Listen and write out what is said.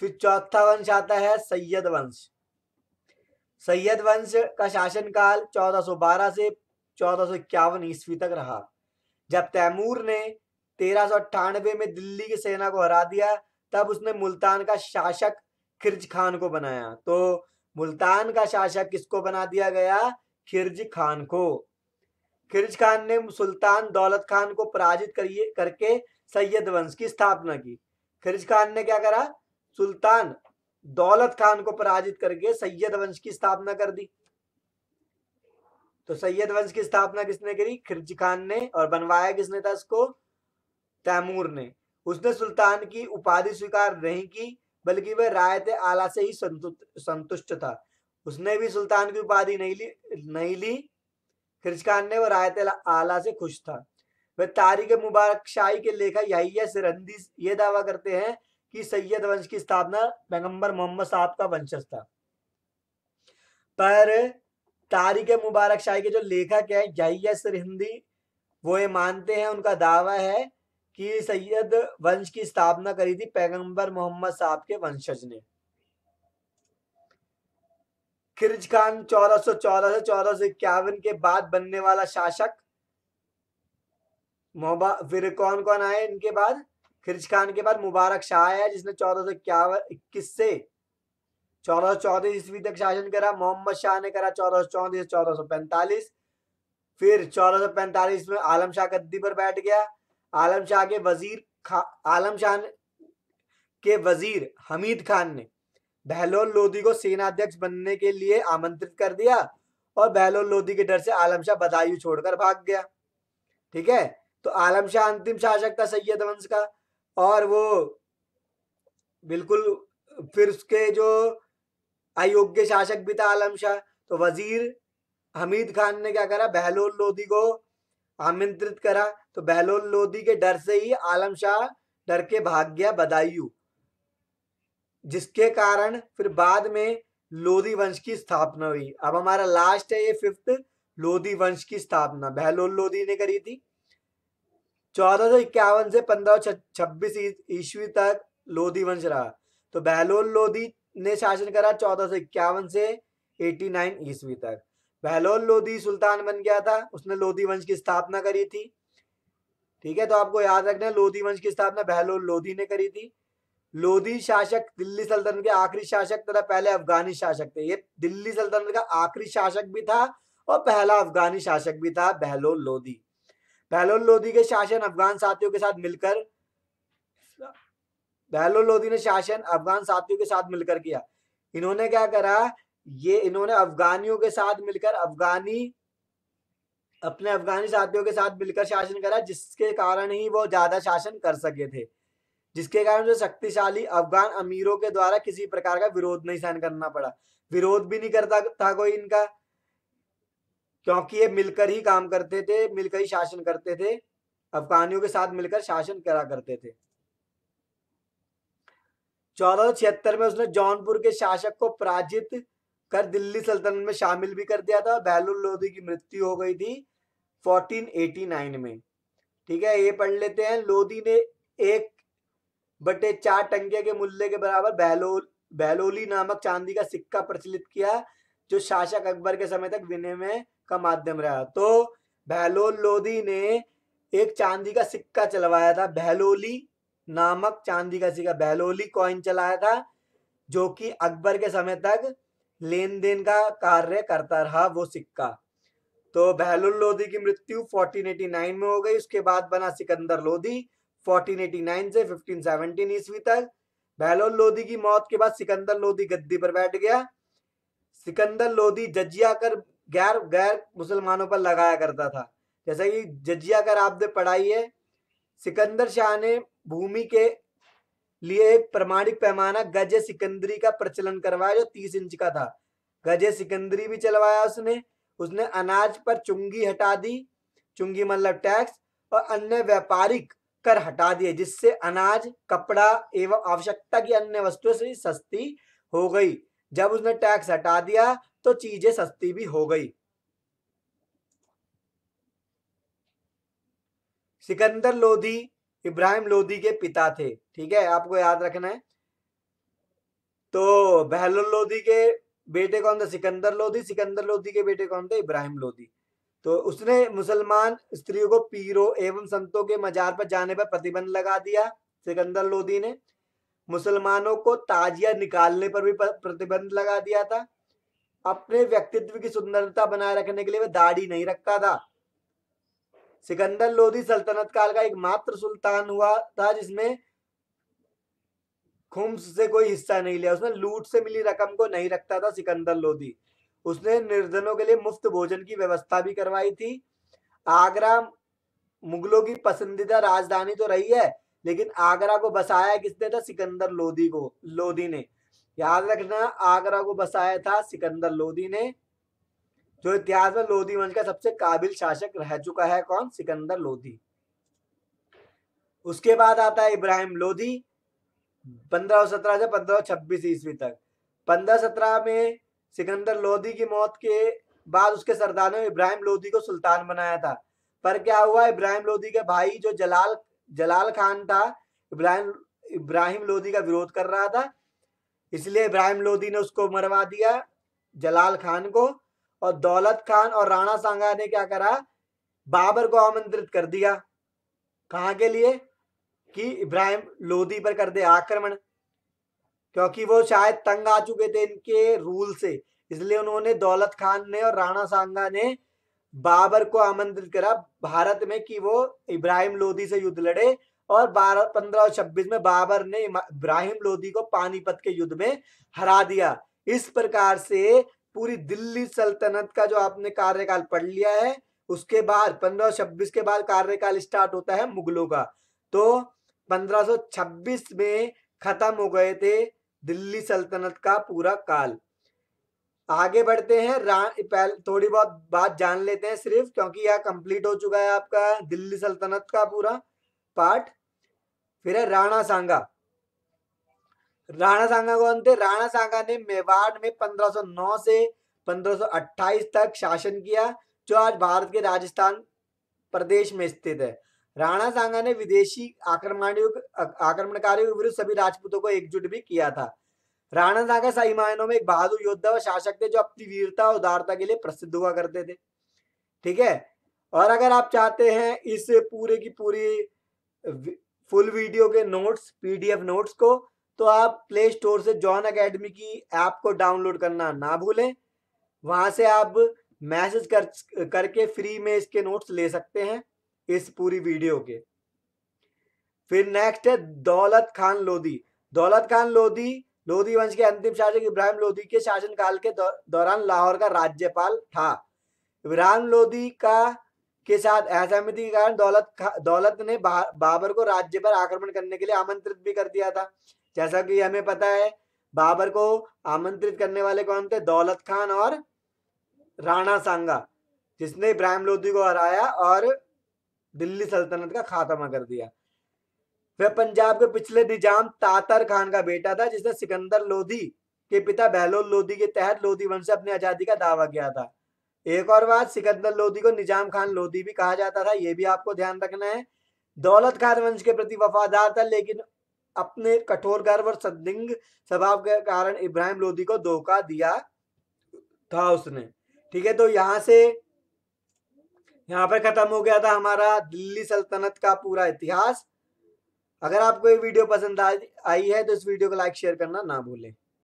फिर चौथा वंश आता है सैयद वंश सैयद वंश का शासनकाल 1412 से चौदह ईस्वी तक रहा जब तैमूर ने तेरह में दिल्ली की सेना को हरा दिया तब उसने मुल्तान का शासक खिरज खान को बनाया तो मुल्तान का शासक किसको बना दिया गया खिरज खान को खिरज खान ने सुल्तान दौलत खान को पराजित करिए करके सैयद वंश की स्थापना की खिरज खान ने क्या करा सुल्तान दौलत खान को पराजित करके सैयद वंश की स्थापना कर दी तो सैयद वंश की स्थापना किसने करी खिरज खान ने और बनवाया किसने था इसको तैमूर ने उसने सुल्तान की उपाधि स्वीकार नहीं की बल्कि वह रायत आला से ही संतुष्ट था उसने भी सुल्तान की उपाधि नहीं ली नहीं ली खिरज खान ने वह रायत आला से खुश था वह तारीख मुबारक शाही के लेखा यही सिरंदी ये दावा करते हैं कि सैयद वंश की स्थापना पैगम्बर मोहम्मद साहब का वंशज था पर तारीख मुबारक शाही के जो लेखक है जहिया हिंदी वो ये मानते हैं उनका दावा है कि सैयद वंश की स्थापना करी थी पैगंबर मोहम्मद साहब के वंशज ने खिरज खान चौदह सौ चौदह से चौदह सौ इक्यावन के बाद बनने वाला शासक मोहबा फिर कौन कौन आए इनके बाद खिरज खान के बाद मुबारक शाह आया जिसने चौदह सौ इक्यावन इक्कीस से चौदह सौ चौदह ईस्वी तक शासन करा मोहम्मद शाह ने करा चौदह सौ चौदह से चौदह सौ पैंतालीस फिर चौदह सौ पैंतालीस में आलम शाह गद्दी पर बैठ गया आलम शाह के वजीर खा आलम शाह के वजीर हमीद खान ने बहलोल लोधी को सेनाध्यक्ष बनने के लिए आमंत्रित कर दिया और बहलोल लोधी के डर से आलम शाह बदायूं छोड़कर भाग गया ठीक है तो आलम शाह अंतिम शासक था सैयद वंश का और वो बिल्कुल फिर उसके जो अयोग्य शासक भी था आलम शाह तो वजीर हमीद खान ने क्या करा बहलोल लोधी को आमंत्रित करा तो बहलोल लोधी के डर से ही आलम शाह डर के भाग गया बदायूं जिसके कारण फिर बाद में लोधी वंश की स्थापना हुई अब हमारा लास्ट है ये फिफ्थ लोधी वंश की स्थापना बहलोल लोधी ने करी थी चौदह सौ इक्यावन से पंद्रह छब्बीस ईस्वी तक लोधी वंश रहा तो बहलोल लोधी ने शासन करा चौदह सौ इक्यावन से एटी नाइन ईस्वी तक बहलोल लोधी सुल्तान बन गया था उसने लोधी वंश की स्थापना करी थी ठीक है तो आपको याद रखना लोधी वंश की स्थापना बहलोल लोधी ने करी थी लोधी शासक दिल्ली सल्तनत के आखिरी शासक तथा पहले अफगानी शासक थे ये दिल्ली सल्तनत का आखिरी शासक भी था और पहला अफगानी शासक भी था बहलोल लोधी बहलोल लोधी के शासन अफगान साथियों के साथ मिलकर बहलोल लोधी ने शासन अफगान साथियों के साथ मिलकर किया इन्होंने क्या करा ये इन्होंने अफगानियों के साथ मिलकर अफगानी अपने अफगानी साथियों के साथ मिलकर शासन करा जिसके कारण ही वो ज्यादा शासन कर सके थे जिसके कारण जो शक्तिशाली अफगान अमीरों के द्वारा किसी प्रकार का विरोध नहीं सहन करना पड़ा विरोध भी नहीं करता था कोई इनका क्योंकि ये मिलकर ही काम करते थे मिलकर ही शासन करते थे अफगानियों के साथ मिलकर शासन करा करते थे चौदह छिहत्तर में उसने जौनपुर के शासक को पराजित कर दिल्ली सल्तनत में शामिल भी कर दिया था बहलुल लोधी की मृत्यु हो गई थी 1489 में ठीक है ये पढ़ लेते हैं लोधी ने एक बटे चार टंके के मूल्य के बराबर बहलोल बहलोली नामक चांदी का सिक्का प्रचलित किया जो शासक अकबर के समय तक विनय में का माध्यम रहा तो बहलोल लोधी ने एक चांदी का सिक्का चलवाया था बहलोली नामक चांदी का सिक्का बहलोली कॉइन चलाया था जो कि अकबर के समय तक लेन देन का कार्य करता रहा वो सिक्का तो बहलोल लोधी की मृत्यु 1489 में हो गई उसके बाद बना सिकंदर लोधी 1489 से 1517 ईस्वी तक बहलोल लोधी की मौत के बाद सिकंदर लोधी गद्दी पर बैठ गया सिकंदर लोधी जजिया कर गैर गैर मुसलमानों पर लगाया करता था जैसा कि जजिया का आपने पढ़ाई है सिकंदर शाह ने भूमि के लिए एक प्रमाणिक पैमाना गज सिकंदरी का प्रचलन करवाया जो तीस इंच का था गज सिकंदरी भी चलवाया उसने उसने अनाज पर चुंगी हटा दी चुंगी मतलब टैक्स और अन्य व्यापारिक कर हटा दिए जिससे अनाज कपड़ा एवं आवश्यकता की अन्य वस्तुओं से सस्ती हो गई जब उसने टैक्स हटा दिया तो चीजें सस्ती भी हो गई सिकंदर लोधी इब्राहिम लोधी के पिता थे ठीक है आपको याद रखना है तो बहलोल लोधी के बेटे कौन थे सिकंदर लोधी सिकंदर लोधी के बेटे कौन थे इब्राहिम लोधी तो उसने मुसलमान स्त्रियों को पीरों एवं संतों के मजार पर जाने पर प्रतिबंध लगा दिया सिकंदर लोधी ने मुसलमानों को ताजिया निकालने पर भी प्रतिबंध लगा दिया था अपने व्यक्तित्व की सुंदरता बनाए रखने के लिए वह दाढ़ी नहीं रखता था सिकंदर लोधी सल्तनत काल का एकमात्र सुल्तान हुआ था जिसमें खुम्स से कोई हिस्सा नहीं लिया उसने लूट से मिली रकम को नहीं रखता था सिकंदर लोधी उसने निर्धनों के लिए मुफ्त भोजन की व्यवस्था भी करवाई थी आगरा मुगलों की पसंदीदा राजधानी तो रही है लेकिन आगरा को बसाया किसने था सिकंदर लोधी को लोधी ने याद रखना आगरा को बसाया था सिकंदर लोधी ने जो इतिहास में लोधी वंश का सबसे काबिल शासक रह चुका है कौन सिकंदर लोधी उसके बाद आता है इब्राहिम लोधी पंद्रह सौ सत्रह से पंद्रह सौ छब्बीस ईस्वी तक पंद्रह सत्रह में सिकंदर लोधी की मौत के बाद उसके सरदार ने इब्राहिम लोधी को सुल्तान बनाया था पर क्या हुआ इब्राहिम लोधी के भाई जो जलाल जलाल खान था इब्राहिम इब्राहिम लोधी का विरोध कर रहा था इसलिए इब्राहिम लोधी ने उसको मरवा दिया जलाल खान को और दौलत खान और राणा सांगा ने क्या करा बाबर को आमंत्रित कर दिया कहा के लिए कि इब्राहिम लोधी पर कर दे आक्रमण क्योंकि वो शायद तंग आ चुके थे इनके रूल से इसलिए उन्होंने दौलत खान ने और राणा सांगा ने बाबर को आमंत्रित करा भारत में कि वो इब्राहिम लोधी से युद्ध लड़े और बारह पंद्रह छब्बीस में बाबर ने इब्राहिम लोधी को पानीपत के युद्ध में हरा दिया इस प्रकार से पूरी दिल्ली सल्तनत का जो आपने कार्यकाल पढ़ लिया है उसके बाद पंद्रह छब्बीस के बाद कार्यकाल स्टार्ट होता है मुगलों का तो पंद्रह में खत्म हो गए थे दिल्ली सल्तनत का पूरा काल आगे बढ़ते हैं थोड़ी बहुत बात जान लेते हैं सिर्फ क्योंकि यह कंप्लीट हो चुका है आपका दिल्ली सल्तनत का पूरा पार्ट फिर है राणा सांगा राणा सांगा कौन थे राणा सांगा ने मेवाड़ में 1509 से 1528 तक शासन किया जो आज भारत के राजस्थान प्रदेश में स्थित है राणा सांगा ने विदेशी आक्रमणकारियों के विरुद्ध सभी राजपूतों को एकजुट भी किया था राणा सही मायनों में एक बहादुर योद्धा व शासक थे जो अपनी वीरता और उदारता के लिए प्रसिद्ध हुआ करते थे ठीक है और अगर आप चाहते हैं इस पूरे की पूरी फुल वीडियो के नोट्स पीडीएफ नोट्स को तो आप प्ले स्टोर से जॉन अकेडमी की ऐप को डाउनलोड करना ना भूलें वहां से आप मैसेज कर करके फ्री में इसके नोट्स ले सकते हैं इस पूरी वीडियो के फिर नेक्स्ट है दौलत खान लोधी दौलत खान लोधी लोधी वंश के अंतिम शासक इब्राहिम लोधी के शासनकाल के दौरान लाहौर का राज्यपाल था इब्राहिम लोधी का के साथ असहमति के कारण दौलत दौलत ने बाबर को राज्य पर आक्रमण करने के लिए आमंत्रित भी कर दिया था जैसा कि हमें पता है बाबर को आमंत्रित करने वाले कौन थे दौलत खान और राणा सांगा जिसने इब्राहिम लोधी को हराया और दिल्ली सल्तनत का खात्मा कर दिया वह पंजाब के पिछले निजाम तातर खान का बेटा था जिसने सिकंदर लोधी के पिता बहलोल लोधी के तहत लोधी वंश से अपनी आजादी का दावा किया था एक और बात सिकंदर लोधी को निजाम खान लोधी भी कहा जाता था यह भी आपको ध्यान रखना है दौलत खान वंश के प्रति वफादार था लेकिन अपने कठोर गर्व और संदिग्ध स्वभाव के कारण इब्राहिम लोधी को धोखा दिया था उसने ठीक है तो यहाँ से यहाँ पर खत्म हो गया था हमारा दिल्ली सल्तनत का पूरा इतिहास अगर आपको ये वीडियो पसंद आई है तो इस वीडियो को लाइक शेयर करना ना भूलें